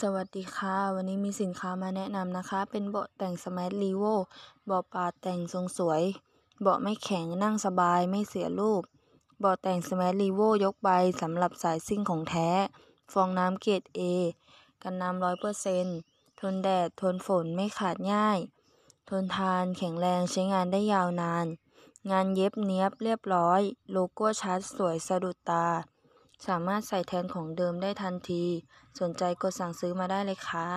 สวัสดีค่ะ วันนี้มีสินค้ามาแนะนำนะคะ เป็นเบาะแต่งสมาร์ทลีโวเบาะปาดแต่งทรงสวย เบาะไม่แข็งนั่งสบายไม่เสียรูป เบาะแต่งสมาร์ทลีโวยกใบสำหรับสายซิ่งของแท้ ฟองน้ำเกรด A กันน้ำร้อยเปอร์เซนต์ทนแดดทนฝนไม่ขาดง่าย ทนทานแข็งแรงใช้งานได้ยาวนาน งานเย็บเนี้ยบเรียบร้อย โลโก้ชัดสวยสะดุดตาสามารถใส่แทนของเดิมได้ทันที สนใจกดสั่งซื้อมาได้เลยค่ะ